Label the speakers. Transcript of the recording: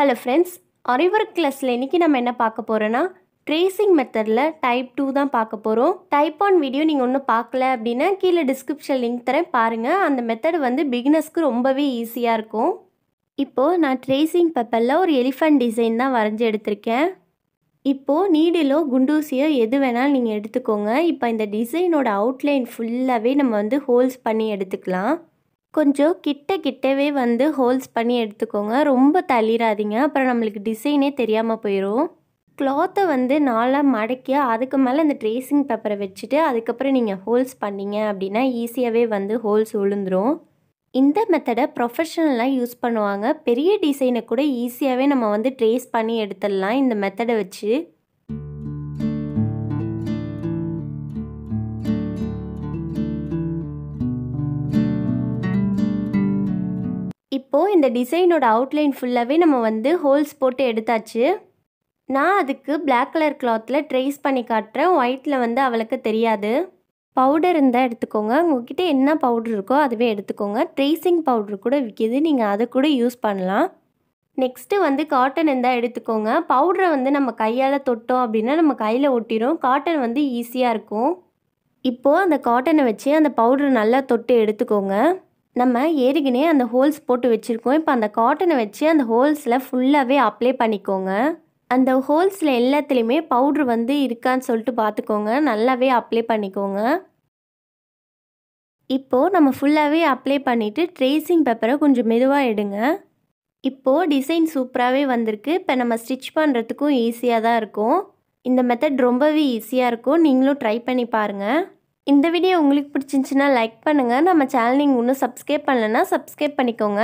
Speaker 1: hello friends அறிவொர்க் கிளாஸில் இன்றைக்கி நம்ம என்ன பார்க்க போகிறோன்னா ட்ரேசிங் மெத்தடில் டைப் டூ தான் பார்க்க போகிறோம் டைப் ஆன் வீடியோ நீங்கள் ஒன்றும் பார்க்கல அப்படின்னா கீழே டிஸ்கிரிப்ஷன் லிங்க் தரேன் பாருங்கள் அந்த மெத்தடு வந்து பிகினர்ஸ்க்கு ரொம்பவே ஈஸியாக இருக்கும் இப்போது நான் ட்ரேசிங் பேப்பரில் ஒரு எலிஃபண்ட் டிசைன் தான் வரைஞ்சி எடுத்திருக்கேன் இப்போது நீடிலோ குண்டூசியோ எது வேணாலும் நீங்கள் எடுத்துக்கோங்க இப்போ இந்த டிசைனோட அவுட்லைன் ஃபுல்லாகவே நம்ம வந்து ஹோல்ஸ் பண்ணி எடுத்துக்கலாம் கொஞ்சம் கிட்ட கிட்டவே வந்து ஹோல்ஸ் பண்ணி எடுத்துக்கோங்க ரொம்ப தள்ளிடாதீங்க அப்புறம் நம்மளுக்கு டிசைனே தெரியாமல் போயிடும் கிளாத்தை வந்து நாளாக மடக்கி அதுக்கு மேலே இந்த ட்ரேசிங் பேப்பரை வச்சுட்டு அதுக்கப்புறம் நீங்கள் ஹோல்ஸ் பண்ணிங்க அப்படின்னா ஈஸியாகவே வந்து ஹோல்ஸ் விழுந்துடும் இந்த மெத்தடை ப்ரொஃபஷனலாக யூஸ் பண்ணுவாங்க பெரிய டிசைனை கூட ஈஸியாகவே நம்ம வந்து ட்ரேஸ் பண்ணி எடுத்துடலாம் இந்த மெத்தடை வச்சு இப்போது இந்த டிசைனோட அவுட்லைன் ஃபுல்லாகவே நம்ம வந்து ஹோல்ஸ் போட்டு எடுத்தாச்சு நான் அதுக்கு பிளாக் கலர் கிளாத்தில் ட்ரேஸ் பண்ணி காட்டுறேன் ஒயிட்டில் வந்து அவளுக்கு தெரியாது பவுடர் இருந்தால் எடுத்துக்கோங்க உங்ககிட்ட என்ன பவுடர் இருக்கோ அதுவே எடுத்துக்கோங்க ட்ரேசிங் பவுடர் கூட விற்கிது நீங்கள் அதை கூட யூஸ் பண்ணலாம் நெக்ஸ்ட்டு வந்து காட்டன் இருந்தால் எடுத்துக்கோங்க பவுடரை வந்து நம்ம கையால் தொட்டோம் அப்படின்னா நம்ம கையில் ஒட்டிடும் காட்டன் வந்து ஈஸியாக இருக்கும் இப்போது அந்த காட்டனை வச்சு அந்த பவுடரை நல்லா தொட்டு எடுத்துக்கோங்க நம்ம ஏற்கனவே அந்த ஹோல்ஸ் போட்டு வச்சுருக்கோம் இப்போ அந்த காட்டனை வச்சு அந்த ஹோல்ஸில் ஃபுல்லாகவே அப்ளை பண்ணிக்கோங்க அந்த ஹோல்ஸில் எல்லாத்துலேயுமே பவுட்ரு வந்து இருக்கான்னு சொல்லிட்டு பார்த்துக்கோங்க நல்லாவே அப்ளை பண்ணிக்கோங்க இப்போது நம்ம ஃபுல்லாகவே அப்ளை பண்ணிவிட்டு ட்ரேசிங் பேப்பரை கொஞ்சம் மெதுவாக எடுங்க இப்போது டிசைன் சூப்பராகவே வந்திருக்கு இப்போ நம்ம ஸ்டிச் பண்ணுறதுக்கும் ஈஸியாக தான் இருக்கும் இந்த மெத்தட் ரொம்பவே ஈஸியாக இருக்கும் நீங்களும் ட்ரை பண்ணி பாருங்கள் இந்த வீடியோ உங்களுக்கு பிடிச்சிருந்துச்சின்னா லைக் பண்ணுங்கள் நம்ம சேனல் நீங்கள் இன்னும் சப்ஸ்கிரைப் பண்ணலைன்னா சப்ஸ்கிரைப் பண்ணிக்கோங்க